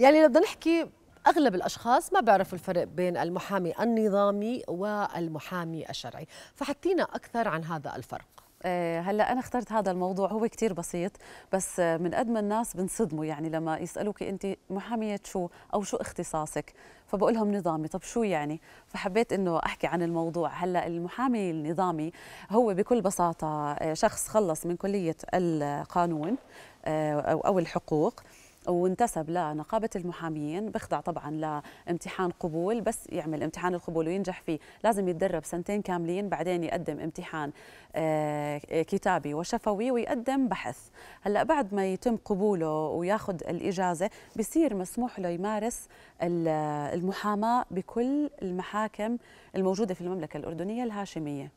يعني لو بدنا نحكي اغلب الاشخاص ما بيعرفوا الفرق بين المحامي النظامي والمحامي الشرعي فحكينا اكثر عن هذا الفرق آه، هلا انا اخترت هذا الموضوع هو كتير بسيط بس من قد ما الناس بنصدموا يعني لما يسالوك انت محاميه شو او شو اختصاصك فبقول لهم نظامي طب شو يعني فحبيت انه احكي عن الموضوع هلا المحامي النظامي هو بكل بساطه آه، شخص خلص من كليه القانون آه، او الحقوق وانتسب لنقابة المحامين بخضع طبعا لامتحان قبول بس يعمل امتحان القبول وينجح فيه لازم يتدرب سنتين كاملين بعدين يقدم امتحان آه، كتابي وشفوي ويقدم بحث هلا بعد ما يتم قبوله وياخذ الإجازة بيصير مسموح له يمارس المحاماة بكل المحاكم الموجودة في المملكة الأردنية الهاشمية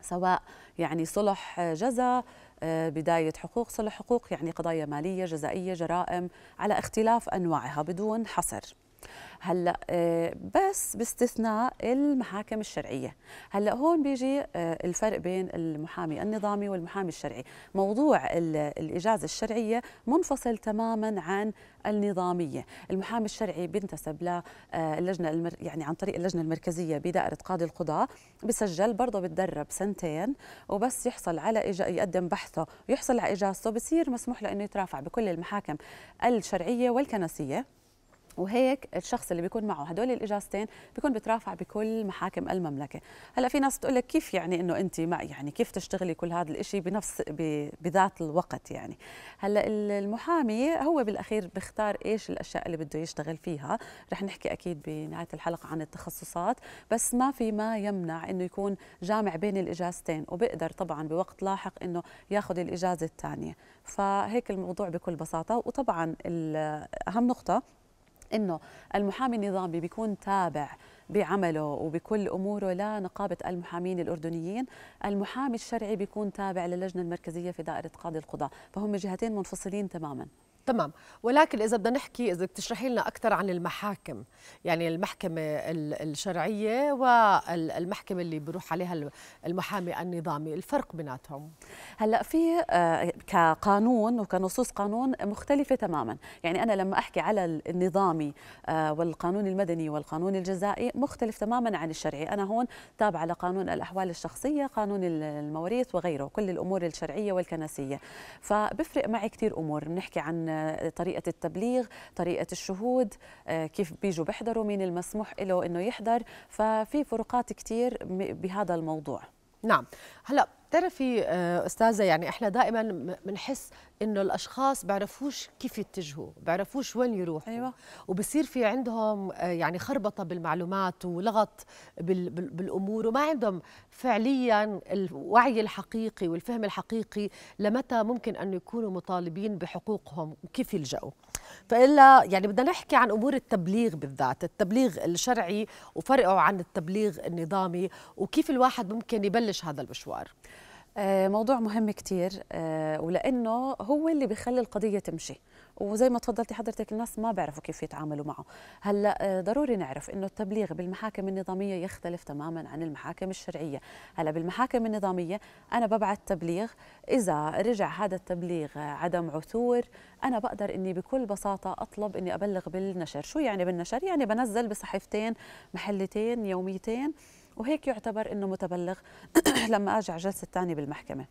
سواء يعني صلح جزا بداية حقوق صلح حقوق يعني قضايا مالية جزائية جرائم على اختلاف أنواعها بدون حصر هلا آه، بس باستثناء المحاكم الشرعيه هلا هون بيجي آه، الفرق بين المحامي النظامي والمحامي الشرعي موضوع الاجازه الشرعيه منفصل تماما عن النظاميه المحامي الشرعي بينتسب آه، للجنه المر... يعني عن طريق اللجنه المركزيه بدائره قاضي القضاء بسجل برضه بتدرب سنتين وبس يحصل على إج... يقدم بحثه ويحصل على اجازته بصير مسموح له انه يترافع بكل المحاكم الشرعيه والكنسيه وهيك الشخص اللي بيكون معه هدول الاجازتين بيكون بترافع بكل محاكم المملكه هلا في ناس تقول لك كيف يعني انه انت مع يعني كيف تشتغلي كل هذا الشيء بنفس بذات الوقت يعني هلا المحامي هو بالاخير بيختار ايش الاشياء اللي بده يشتغل فيها رح نحكي اكيد بنهايه الحلقه عن التخصصات بس ما في ما يمنع انه يكون جامع بين الاجازتين وبقدر طبعا بوقت لاحق انه ياخذ الاجازه الثانيه فهيك الموضوع بكل بساطه وطبعا اهم نقطه انه المحامي النظامي بيكون تابع بعمله وبكل اموره لنقابه المحامين الاردنيين، المحامي الشرعي بيكون تابع للجنه المركزيه في دائره قاضي القضاه، فهم جهتين منفصلين تماما. تمام ولكن اذا بدنا نحكي اذا تشرحي لنا اكثر عن المحاكم يعني المحكمه الشرعيه والمحكمه اللي بيروح عليها المحامي النظامي الفرق بيناتهم هلا في آه، كقانون وكنصوص قانون مختلفه تماما يعني انا لما احكي على النظامي آه، والقانون المدني والقانون الجزائي مختلف تماما عن الشرعي انا هون تابعه لقانون الاحوال الشخصيه قانون المواريث وغيره كل الامور الشرعيه والكنسيه فبفرق معي كثير امور بنحكي عن طريقه التبليغ طريقه الشهود آه، كيف بيجوا بيحضروا مين المسموح له انه يحضر ففي فروقات كثير بهذا الموضوع نعم هلا بتعرفي آه، استاذه يعني احنا دائما بنحس انه الاشخاص بعرفوش كيف يتجهوا بعرفوش وين يروحوا أيوة. وبصير في عندهم آه، يعني خربطه بالمعلومات ولغط بالامور وما عندهم فعليا الوعي الحقيقي والفهم الحقيقي لمتى ممكن أن يكونوا مطالبين بحقوقهم وكيف يلجأوا فإلا يعني بدنا نحكي عن أمور التبليغ بالذات التبليغ الشرعي وفرقه عن التبليغ النظامي وكيف الواحد ممكن يبلش هذا المشوار آه، موضوع مهم كتير آه، ولأنه هو اللي بيخلي القضية تمشي وزي ما تفضلتي حضرتك الناس ما بيعرفوا كيف يتعاملوا معه هلا آه، ضروري نعرف انه التبليغ بالمحاكم النظاميه يختلف تماما عن المحاكم الشرعيه هلا بالمحاكم النظاميه انا ببعث تبليغ اذا رجع هذا التبليغ عدم عثور انا بقدر اني بكل بساطه اطلب اني ابلغ بالنشر شو يعني بالنشر يعني بنزل بصحيفتين محلتين يوميتين وهيك يعتبر انه متبلغ لما اجي على الجلسه الثانيه بالمحكمه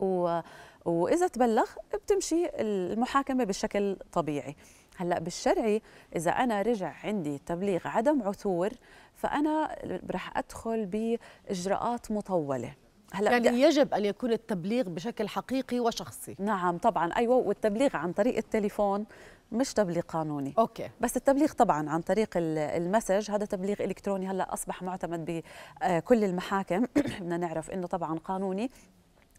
و... واذا تبلغ بتمشي المحاكمه بشكل طبيعي هلا بالشرعي اذا انا رجع عندي تبليغ عدم عثور فانا رح ادخل باجراءات مطوله هلا يعني يجب ان يكون التبليغ بشكل حقيقي وشخصي نعم طبعا ايوه والتبليغ عن طريق التليفون مش تبليغ قانوني أوكي. بس التبليغ طبعا عن طريق المسج هذا تبليغ الكتروني هلا اصبح معتمد بكل آه، المحاكم بدنا نعرف انه طبعا قانوني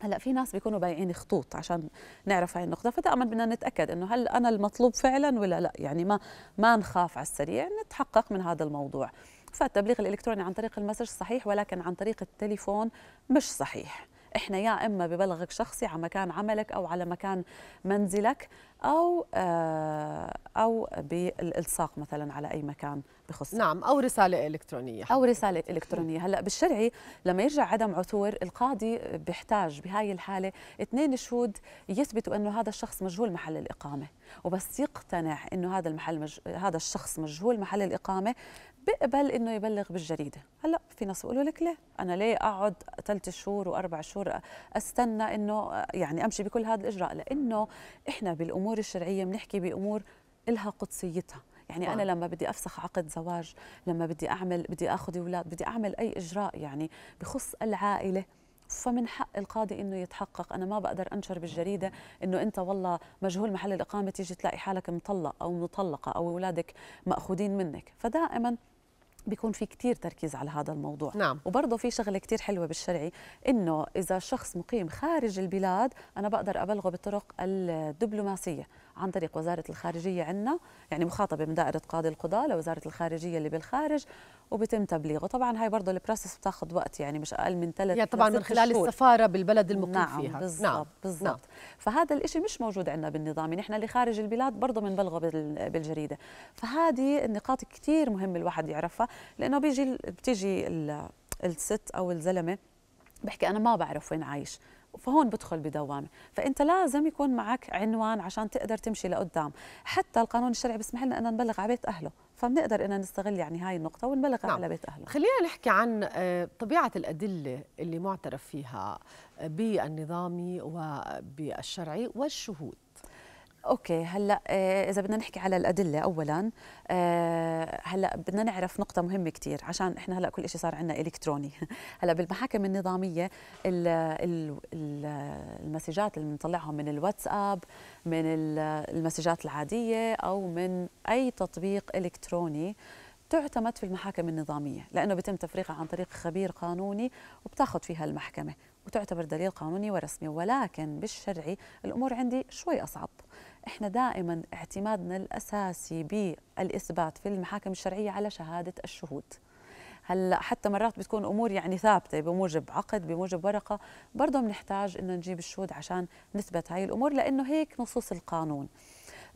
هلا في ناس بيكونوا بايعين خطوط عشان نعرف هاي النقطه فدائما بدنا نتاكد انه هل انا المطلوب فعلا ولا لا يعني ما ما نخاف على السريع نتحقق من هذا الموضوع فالتبليغ الالكتروني عن طريق المسج صحيح ولكن عن طريق التليفون مش صحيح احنا يا اما ببلغك شخصي على مكان عملك او على مكان منزلك او آه، او بالالصاق مثلا على اي مكان بخص نعم او رساله الكترونيه او رساله الكترونيه هلا بالشرعي لما يرجع عدم عثور القاضي بيحتاج بهاي الحاله اثنين شهود يثبتوا انه هذا الشخص مجهول محل الاقامه وبس يقتنع انه هذا المحل مج... هذا الشخص مجهول محل الاقامه بقبل انه يبلغ بالجريده هلا في ناس بيقولوا لك ليه انا ليه اقعد ثلاث شهور واربع شهور استنى انه يعني امشي بكل هذا الاجراء لانه احنا بالامور الشرعيه بنحكي بامور إلها قدسيتها يعني أنا لما بدي أفسخ عقد زواج لما بدي أعمل بدي أخذ أولاد بدي أعمل أي إجراء يعني بخص العائلة فمن حق القاضي انه يتحقق انا ما بقدر انشر بالجريده انه انت والله مجهول محل الاقامه تيجي تلاقي حالك مطلق او مطلقه او اولادك ماخوذين منك فدائما بيكون في كتير تركيز على هذا الموضوع نعم. وبرضه في شغله كتير حلوه بالشرعي انه اذا شخص مقيم خارج البلاد انا بقدر ابلغه بطرق الدبلوماسيه عن طريق وزارة الخارجية عندنا يعني مخاطبة من دائرة قاضي القضاء لوزارة الخارجية اللي بالخارج وبتم تبليغه طبعا هاي برضه البروسس بتاخذ وقت يعني مش اقل من ثلاث يعني طبعا من خلال شهور. السفاره بالبلد المقيم نعم فيها بالزبط نعم بالضبط نعم. فهذا الإشي مش موجود عندنا بالنظام نحن يعني اللي خارج البلاد برضه بنبلغه بالجريده فهذه النقاط كثير مهم الواحد يعرفها لانه بيجي بتيجي الست او الزلمه بحكي انا ما بعرف وين عايش فهون بدخل بدوامه فانت لازم يكون معك عنوان عشان تقدر تمشي لقدام حتى القانون الشرعي بيسمح لنا ان نبلغ على بيت اهله فبنقدر ان نستغل يعني هاي النقطه ونبلغ نعم. على بيت اهله خلينا نحكي عن آه، طبيعه الادله اللي معترف فيها آه، بالنظامي وبالشرعي والشهود اوكي هلا آه، اذا بدنا نحكي على الادله اولا آه، هلا بدنا نعرف نقطه مهمه كثير عشان احنا هلا كل شيء صار عندنا الكتروني هلا بالمحاكم النظاميه المسجات اللي بنطلعها من الواتساب من المسجات العاديه او من اي تطبيق الكتروني تعتمد في المحاكم النظاميه لانه بيتم تفريغها عن طريق خبير قانوني وبتاخذ فيها المحكمه وتعتبر دليل قانوني ورسمي ولكن بالشرعي الامور عندي شوي اصعب احنا دائما اعتمادنا الاساسي بالاثبات في المحاكم الشرعيه على شهاده الشهود هلا حتى مرات بتكون امور يعني ثابته بموجب عقد بموجب ورقه برضه بنحتاج انه نجيب الشهود عشان نثبت هاي الامور لانه هيك نصوص القانون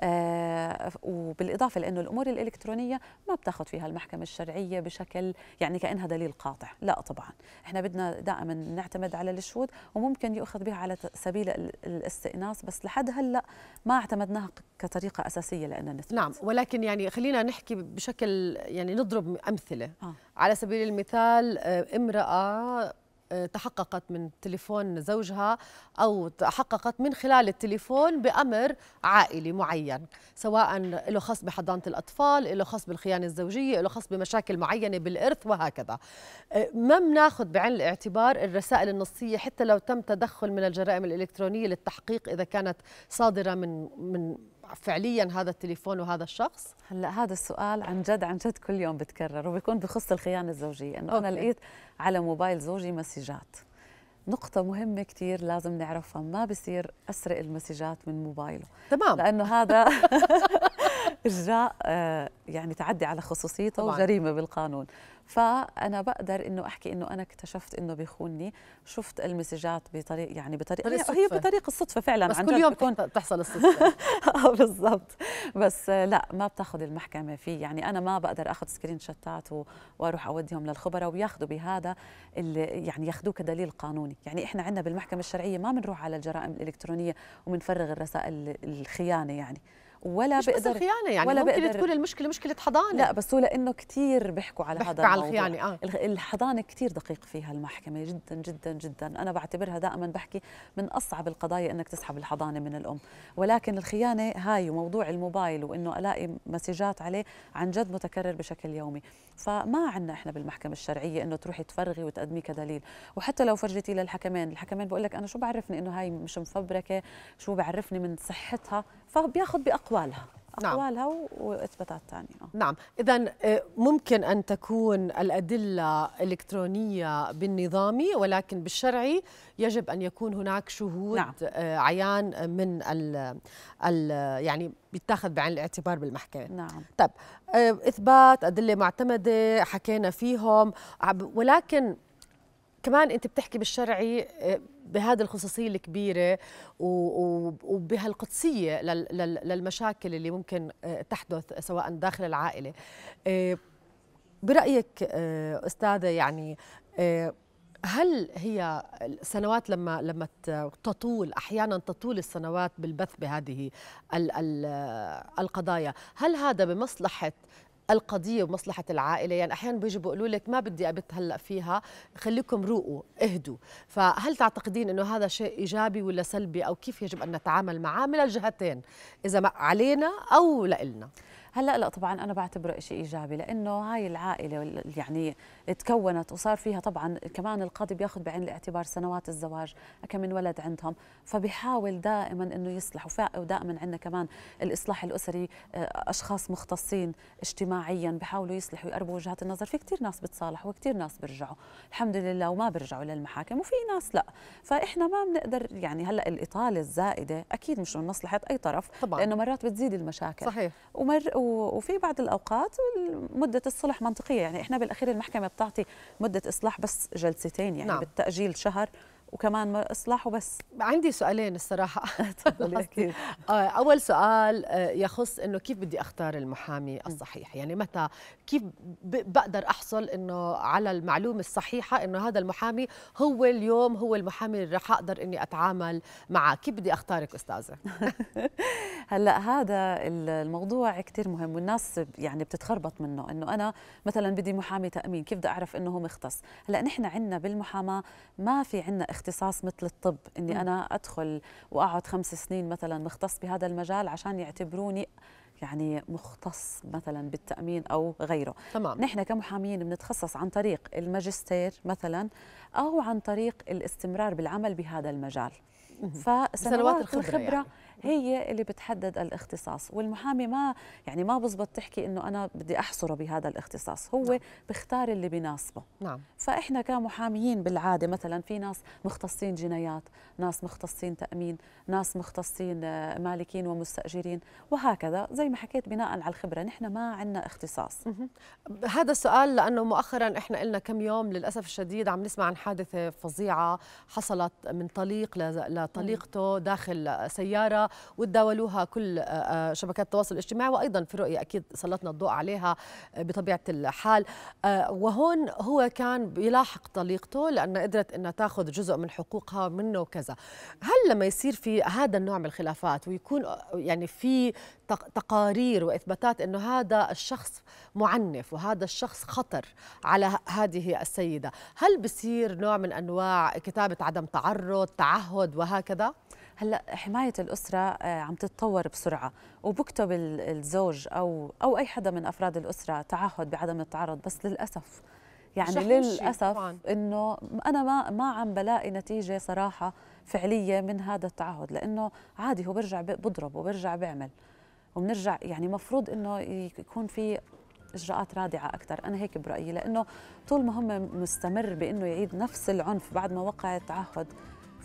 آه، وبالاضافه لانه الامور الالكترونيه ما بتاخذ فيها المحكمه الشرعيه بشكل يعني كانها دليل قاطع لا طبعا احنا بدنا دائما نعتمد على الشهود وممكن يؤخذ بها على سبيل الاستئناس بس لحد هلا ما اعتمدناها كطريقه اساسيه لان نثبت نعم ولكن يعني خلينا نحكي بشكل يعني نضرب امثله آه. على سبيل المثال آه، امراه تحققت من تليفون زوجها أو تحققت من خلال التليفون بأمر عائلي معين سواء له خاص بحضانة الأطفال له خاص بالخيانة الزوجية له خاص بمشاكل معينة بالإرث وهكذا ما بناخذ بعين الاعتبار الرسائل النصية حتى لو تم تدخل من الجرائم الإلكترونية للتحقيق إذا كانت صادرة من من فعليا هذا التليفون وهذا الشخص؟ هلا هذا السؤال عن جد عن جد كل يوم بتكرر وبيكون بخص الخيانه الزوجيه انه انا لقيت على موبايل زوجي مسجات نقطة مهمة كثير لازم نعرفها ما بصير أسرق المسجات من موبايله تمام لأنه هذا اجراء آه، يعني تعدي على خصوصيته وجريمة بالقانون فانا بقدر انه احكي انه انا اكتشفت انه بيخونني شفت المسجات بطريق يعني بطريق هي, هي بطريق الصدفه فعلا بس عن كل يوم بكون بتحصل الصدفه آه، بالضبط بس لا ما بتاخذ المحكمه فيه يعني انا ما بقدر اخذ سكرين شوتات واروح اوديهم للخبراء وياخذوا بهذا اللي يعني ياخذوه كدليل قانوني يعني احنا عندنا بالمحكمه الشرعيه ما بنروح على الجرائم الالكترونيه وبنفرغ الرسائل الخيانه يعني ولا مش بقدر بس الخيانه يعني ولا ممكن بقدر تكون المشكله مشكله حضانه لا بس هو لانه كثير بيحكوا على هذا على الخيانه آه. الحضانه كثير دقيق فيها المحكمه جدا جدا جدا انا بعتبرها دائما بحكي من اصعب القضايا انك تسحب الحضانه من الام ولكن الخيانه هاي وموضوع الموبايل وانه الاقي مسجات عليه عن جد متكرر بشكل يومي فما عندنا احنا بالمحكمه الشرعيه انه تروحي تفرغي وتقدمي كدليل وحتى لو فرجتي للحكمين الحكمين بقول لك انا شو بعرفني انه هاي مش مفبركه شو بعرفني من صحتها فبياخذ باقوالها نعم. أقوالها آه. نعم. وإثباتات ثانية نعم إذا ممكن أن تكون الأدلة إلكترونية بالنظامي ولكن بالشرعي يجب أن يكون هناك شهود نعم. آه، عيان من ال يعني بيتاخذ بعين الاعتبار بالمحكمة نعم طيب آه، إثبات أدلة معتمدة حكينا فيهم ولكن كمان انت بتحكي بالشرعي آه، بهذه الخصوصيه الكبيره وبهالقدسيه للمشاكل اللي ممكن آه، تحدث سواء داخل العائله آه، برايك استاذه يعني هل هي السنوات لما لما تطول احيانا تطول السنوات بالبث بهذه القضايا هل هذا بمصلحه القضيه ومصلحه العائله يعني احيانا بيجوا بيقولوا لك ما بدي ابت هلا فيها خليكم روقوا اهدوا فهل تعتقدين انه هذا شيء ايجابي ولا سلبي او كيف يجب ان نتعامل معاه من الجهتين اذا علينا او لإلنا هلا لا طبعا انا بعتبره شيء ايجابي لانه هاي العائله يعني تكونت وصار فيها طبعا كمان القاضي بياخذ بعين الاعتبار سنوات الزواج كم من ولد عندهم فبيحاول دائما انه يصلح ودائما عندنا كمان الاصلاح الاسري آه، اشخاص مختصين اجتماعيا بحاولوا يصلحوا ويقربوا وجهات النظر في كثير ناس بتصالح وكثير ناس بيرجعوا الحمد لله وما بيرجعوا للمحاكم وفي ناس لا فاحنا ما بنقدر يعني هلا الاطاله الزائده اكيد مش من مصلحه اي طرف طبعا. لانه مرات بتزيد المشاكل صحيح ومر وفي بعض الاوقات مده الصلح منطقيه يعني احنا بالاخير المحكمه بتعطي مده اصلاح بس جلستين يعني نعم. بالتاجيل شهر وكمان اصلاح وبس عندي سؤالين الصراحه تفضلي اكيد آه، اول سؤال آه، يخص انه كيف بدي اختار المحامي الصحيح يعني متى كيف بقدر احصل انه على المعلومه الصحيحه انه هذا المحامي هو اليوم هو المحامي اللي راح اقدر اني اتعامل معه كيف بدي اختارك استاذه هلا هذا الموضوع كثير مهم والناس يعني بتتخربط منه انه انا مثلا بدي محامي تامين كيف بدي اعرف انه هو مختص هلا نحن عندنا بالمحاماه ما في عندنا اختصاص مثل الطب اني م. انا ادخل واقعد خمس سنين مثلا مختص بهذا المجال عشان يعتبروني يعني مختص مثلا بالتامين او غيره تمام. نحن كمحامين بنتخصص عن طريق الماجستير مثلا او عن طريق الاستمرار بالعمل بهذا المجال فسنوات الخبره, الخبرة يعني. هي اللي بتحدد الاختصاص والمحامي ما يعني ما بزبط تحكي انه انا بدي احصره بهذا الاختصاص هو نعم. بختار اللي بيناسبه نعم فاحنا كمحاميين بالعاده مثلا في ناس مختصين جنايات ناس مختصين تامين ناس مختصين آه، مالكين ومستاجرين وهكذا زي ما حكيت بناء على الخبره نحن ما عندنا اختصاص هذا السؤال لانه مؤخرا احنا قلنا كم يوم للاسف الشديد عم نسمع عن حادثه فظيعه حصلت من طليق لطليقته داخل سياره وتداولوها كل آه، آه، شبكات التواصل الاجتماعي وأيضا في رؤية أكيد سلطنا الضوء عليها بطبيعة الحال آه، وهون هو كان بيلاحق طليقته لانه قدرت أنها تأخذ جزء من حقوقها منه وكذا هل لما يصير في هذا النوع من الخلافات ويكون يعني في تقارير وإثباتات أنه هذا الشخص معنف وهذا الشخص خطر على هذه السيدة هل بصير نوع من أنواع كتابة عدم تعرض تعهد وهكذا؟ هلا حمايه الاسره آه، عم تتطور بسرعه وبكتب الزوج او او اي حدا من افراد الاسره تعهد بعدم التعرض بس للاسف يعني للاسف انه انا ما ما عم بلاقي نتيجه صراحه فعليه من هذا التعهد لانه عادي هو برجع بضرب وبرجع بعمل وبنرجع يعني مفروض انه يكون في اجراءات رادعه اكثر انا هيك برايي لانه طول ما هم مستمر بانه يعيد نفس العنف بعد ما وقع التعهد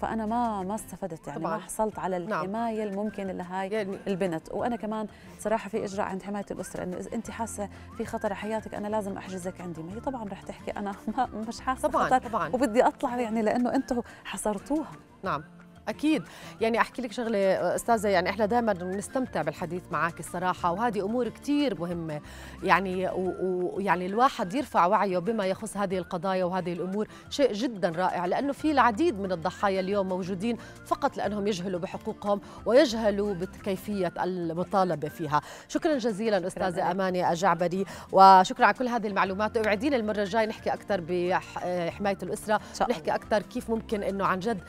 فانا ما ما استفدت يعني طبعاً. ما حصلت على نعم. الحمايه نعم. الممكن لهاي يعني. البنت وانا كمان صراحه في اجراء عند حمايه الاسره انه اذا انت حاسه في خطر على حياتك انا لازم احجزك عندي ما هي طبعا رح تحكي انا ما مش حاسه طبعاً. خطر طبعاً. وبدي اطلع يعني لانه انتم حصرتوها نعم اكيد يعني احكي لك شغله استاذه يعني احنا دائما بنستمتع بالحديث معك الصراحه وهذه امور كثير مهمه يعني ويعني الواحد يرفع وعيه بما يخص هذه القضايا وهذه الامور شيء جدا رائع لانه في العديد من الضحايا اليوم موجودين فقط لانهم يجهلوا بحقوقهم ويجهلوا بكيفيه المطالبه فيها شكرا جزيلا استاذه امانه اجعبري وشكرا على كل هذه المعلومات اوعدينا المره الجايه نحكي اكثر بحمايه الاسره نحكي اكثر كيف ممكن انه عن جد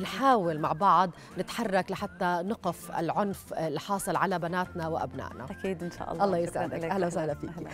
نحاول آه، نحاول مع بعض نتحرك لحتى نقف العنف الحاصل على بناتنا وابنائنا اكيد ان شاء الله الله يسعدك اهلا وسهلا فيك